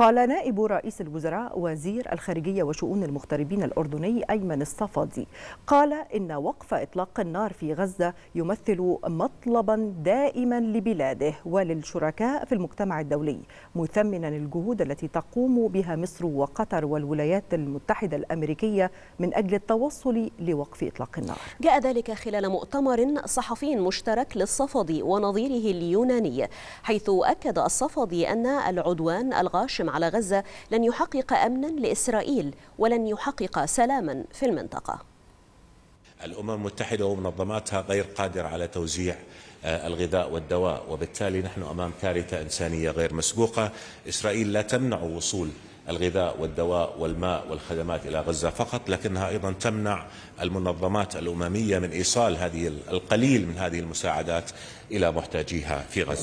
قال نائب رئيس الوزراء وزير الخارجية وشؤون المغتربين الأردني أيمن الصفدي قال إن وقف إطلاق النار في غزة يمثل مطلبا دائما لبلاده وللشركاء في المجتمع الدولي مثمنا الجهود التي تقوم بها مصر وقطر والولايات المتحدة الأمريكية من أجل التوصل لوقف إطلاق النار جاء ذلك خلال مؤتمر صحفي مشترك للصفدي ونظيره اليوناني حيث أكد الصفدي أن العدوان الغاشم على غزة لن يحقق أمنا لإسرائيل ولن يحقق سلاما في المنطقة الأمم المتحدة ومنظماتها غير قادرة على توزيع آه، الغذاء والدواء وبالتالي نحن أمام كارثة إنسانية غير مسبوقة إسرائيل لا تمنع وصول الغذاء والدواء والماء والخدمات إلى غزة فقط لكنها أيضا تمنع المنظمات الأممية من إيصال هذه القليل من هذه المساعدات إلى محتاجيها في غزة